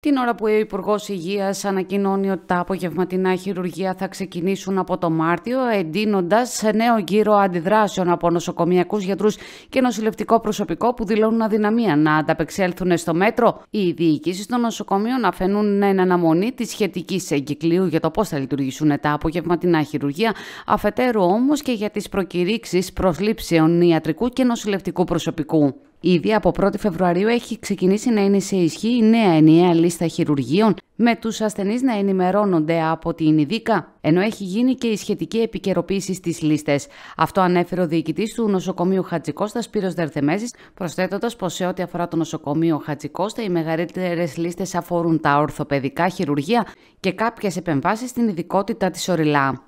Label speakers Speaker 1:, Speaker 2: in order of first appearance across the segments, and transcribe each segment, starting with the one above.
Speaker 1: Την ώρα που ο Υπουργός Υγείας ανακοινώνει ότι τα απογευματινά χειρουργεία θα ξεκινήσουν από το Μάρτιο, εντείνοντας νέο γύρο αντιδράσεων από νοσοκομιακούς γιατρούς και νοσηλευτικό προσωπικό που δηλώνουν αδυναμία να ανταπεξέλθουν στο μέτρο, οι διοικήσεις των νοσοκομείων αφαινούν εν αναμονή τη σχετική εγκυκλίου για το πώς θα λειτουργήσουν τα απογευματινά χειρουργεία, αφετέρου όμως και για τις προκηρύξεις προσλήψεων ιατρικού και νοσηλευτικού προσωπικού. Ήδη από 1η Φεβρουαρίου έχει ξεκινήσει να είναι σε ισχύ η νέα ενιαία λίστα χειρουργείων, με τους ασθενείς να ενημερώνονται από την ειδίκα, ενώ έχει γίνει και η σχετική επικαιροποίηση στις λίστες. Αυτό ανέφερε ο διοικητής του νοσοκομείου Χατζικώστας, Σπύρος Δερθεμέζης, προσθέτοντας πως σε ό,τι αφορά το νοσοκομείο Χατζικώστα, οι μεγαλύτερες λίστες αφορούν τα ορθοπαιδικά χειρουργία και κάποιες επεμβάσεις στην ειδικότητα της οριλά.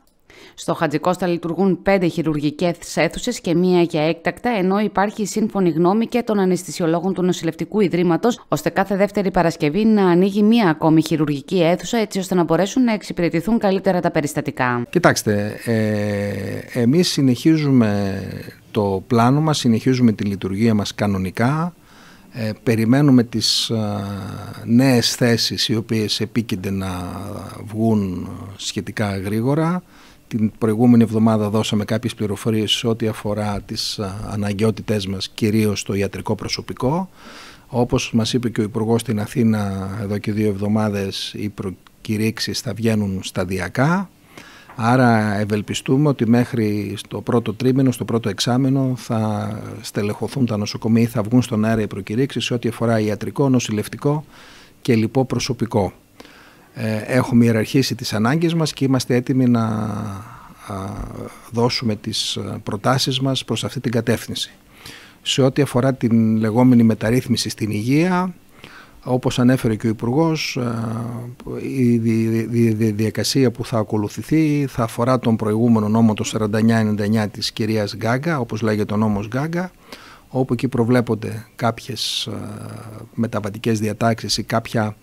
Speaker 1: Στο Χατζικώστα λειτουργούν πέντε χειρουργικές αίθουσες και μία για έκτακτα, ενώ υπάρχει σύμφωνη γνώμη και των αναισθησιολόγων του Νοσηλευτικού Ιδρύματος, ώστε κάθε Δεύτερη Παρασκευή να ανοίγει μία ακόμη χειρουργική αίθουσα, έτσι ώστε να μπορέσουν να εξυπηρετηθούν καλύτερα τα περιστατικά. Κοιτάξτε,
Speaker 2: ε, εμείς συνεχίζουμε το πλάνο μας, συνεχίζουμε τη λειτουργία μας κανονικά, ε, περιμένουμε τις ε, νέες θέσεις οι οποίες επίκενται να βγουν σχετικά γρήγορα την προηγούμενη εβδομάδα δώσαμε κάποιες πληροφορίες ό,τι αφορά τις αναγκαιότητές μας, κυρίως το ιατρικό προσωπικό. Όπως μας είπε και ο υπουργός στην Αθήνα εδώ και δύο εβδομάδες, οι προκηρύξεις θα βγαίνουν σταδιακά. Άρα ευελπιστούμε ότι μέχρι στο πρώτο τρίμηνο, στο πρώτο εξάμηνο, θα στελεχωθούν τα νοσοκομεία, θα βγουν στον αέρα οι προκηρύξεις ό,τι αφορά ιατρικό, νοσηλευτικό και λοιπό προσωπικό. Ε, έχουμε ιεραρχήσει τις ανάγκες μας και είμαστε έτοιμοι να δώσουμε τις ε, προτάσεις μας προς αυτή την κατεύθυνση. Σε ό,τι αφορά την λεγόμενη μεταρρύθμιση στην υγεία, όπως ανέφερε και ο υπουργός, ε, η διαδικασία που θα ακολουθηθεί θα αφορά τον προηγούμενο νόμο το 4999 της κυρίας Γκάγκα, όπως λέγεται ο νόμος Γκάγκα, όπου εκεί προβλέπονται κάποιες μεταβατικές διατάξεις ή κάποια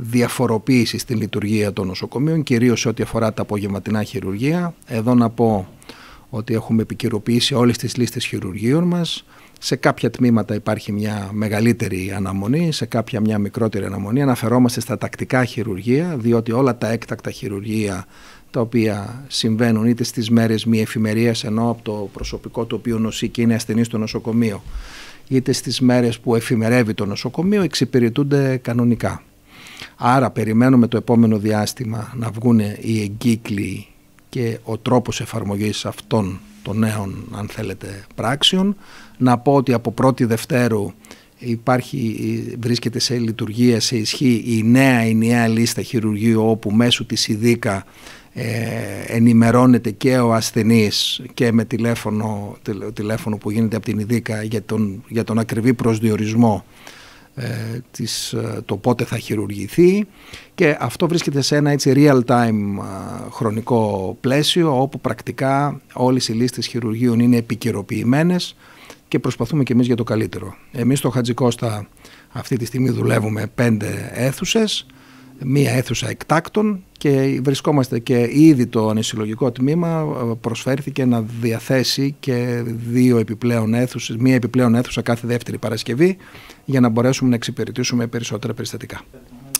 Speaker 2: διαφοροποίηση στη λειτουργία των νοσοκομείων, κυρίως σε ό,τι αφορά τα απογευματινά χειρουργεία. Εδώ να πω ότι έχουμε επικαιροποιήσει όλες τις λίστες χειρουργείων μας. Σε κάποια τμήματα υπάρχει μια μεγαλύτερη αναμονή, σε κάποια μια μικρότερη αναμονή. Αναφερόμαστε στα τακτικά χειρουργεία, διότι όλα τα έκτακτα χειρουργεία τα οποία συμβαίνουν είτε στις μέρες μη εφημερίας ενώ από το προσωπικό το οποίο νοσεί και είναι ασθενής στο νοσοκομείο είτε στις μέρες που εφημερεύει το νοσοκομείο εξυπηρετούνται κανονικά. Άρα περιμένουμε το επόμενο διάστημα να βγουν οι εγκύκλοι και ο τρόπος εφαρμογής αυτών των νέων αν θέλετε πράξεων. Να πω ότι από 1η Δευτέρου υπάρχει, βρίσκεται πρώτη νέα ενιαία λίστα χειρουργείου όπου μέσω της Ειδίκα ε, ενημερώνεται και ο ασθενής και με τηλέφωνο, τηλέφωνο που γίνεται από την Ειδίκα για τον, για τον ακριβή προσδιορισμό ε, της, ε, το πότε θα χειρουργηθεί και αυτό βρίσκεται σε ένα έτσι real time ε, χρονικό πλαίσιο όπου πρακτικά όλες οι λίστες χειρουργείων είναι επικαιροποιημένες και προσπαθούμε και εμείς για το καλύτερο. Εμείς στο Χατζικώστα αυτή τη στιγμή δουλεύουμε πέντε αίθουσες μία αίθουσα εκτάκτων και βρισκόμαστε και ήδη το νησιολογικό τμήμα ε, προσφέρθηκε να διαθέσει και δύο επιπλέον αίθουσες, μία επιπλέον αίθουσα κάθε δεύτερη Παρασκευή για να μπορέσουμε να εξυπηρετήσουμε περισσότερα περιστατικά.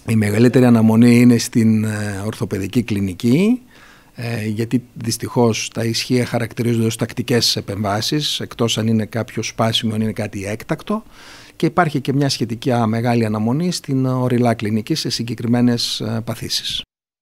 Speaker 2: Η μεγαλύτερη αναμονή είναι στην ε, ορθοπαιδική κλινική ε, γιατί δυστυχώς τα ισχύα χαρακτηρίζονται ως τακτικές επεμβάσεις εκτός αν είναι κάποιο σπάσιμο, αν είναι κάτι έκτακτο και υπάρχει και μια σχετικά μεγάλη αναμονή στην οριλά κλινικής σε συγκεκριμένες ε, παθήσεις.